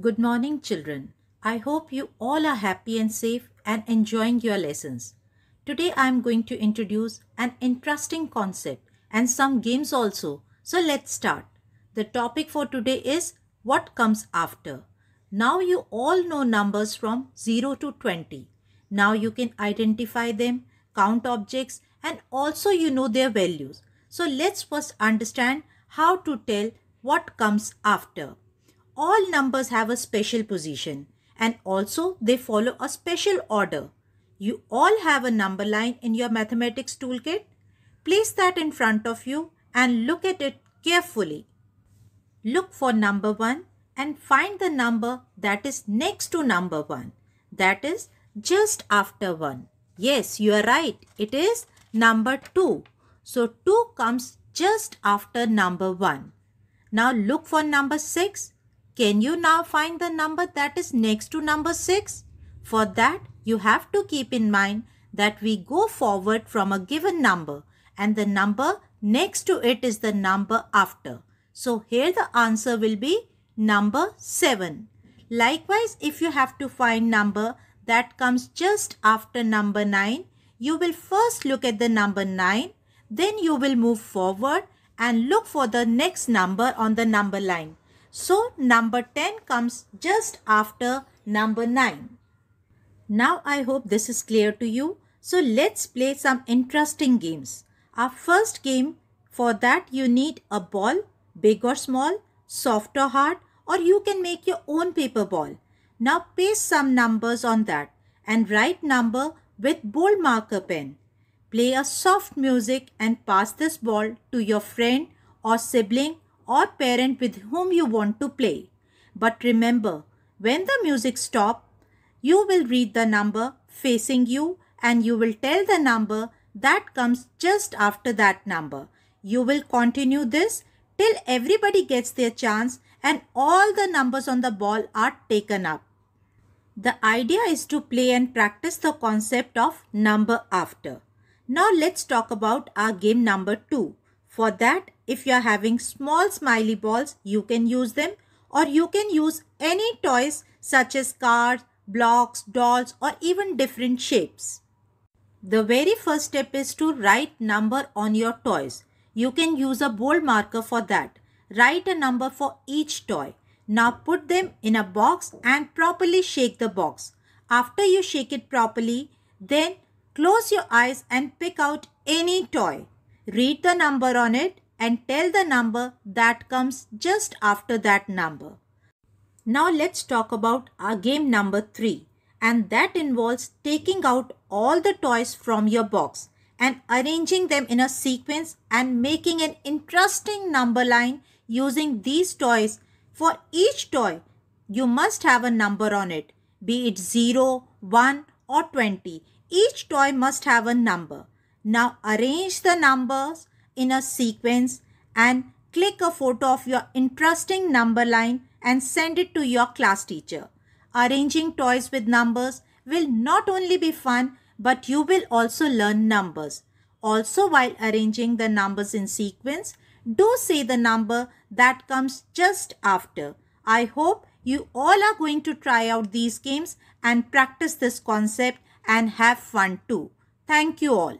Good morning, children. I hope you all are happy and safe and enjoying your lessons. Today I am going to introduce an interesting concept and some games also. So let's start. The topic for today is what comes after. Now you all know numbers from 0 to 20. Now you can identify them, count objects and also you know their values. So let's first understand how to tell what comes after all numbers have a special position and also they follow a special order. You all have a number line in your mathematics toolkit. Place that in front of you and look at it carefully. Look for number 1 and find the number that is next to number 1. That is just after 1. Yes, you are right. It is number 2. So 2 comes just after number 1. Now look for number 6 can you now find the number that is next to number 6? For that, you have to keep in mind that we go forward from a given number and the number next to it is the number after. So here the answer will be number 7. Likewise, if you have to find number that comes just after number 9, you will first look at the number 9, then you will move forward and look for the next number on the number line. So number 10 comes just after number 9. Now I hope this is clear to you. So let's play some interesting games. Our first game, for that you need a ball, big or small, soft or hard or you can make your own paper ball. Now paste some numbers on that and write number with bold marker pen. Play a soft music and pass this ball to your friend or sibling or parent with whom you want to play. But remember, when the music stops, you will read the number facing you and you will tell the number that comes just after that number. You will continue this till everybody gets their chance and all the numbers on the ball are taken up. The idea is to play and practice the concept of number after. Now let's talk about our game number 2 for that, if you are having small smiley balls, you can use them or you can use any toys such as cars, blocks, dolls or even different shapes. The very first step is to write number on your toys. You can use a bold marker for that. Write a number for each toy. Now put them in a box and properly shake the box. After you shake it properly, then close your eyes and pick out any toy read the number on it and tell the number that comes just after that number. Now let's talk about our game number 3 and that involves taking out all the toys from your box and arranging them in a sequence and making an interesting number line using these toys. For each toy, you must have a number on it, be it 0, 1 or 20. Each toy must have a number. Now arrange the numbers in a sequence and click a photo of your interesting number line and send it to your class teacher. Arranging toys with numbers will not only be fun but you will also learn numbers. Also while arranging the numbers in sequence, do say the number that comes just after. I hope you all are going to try out these games and practice this concept and have fun too. Thank you all.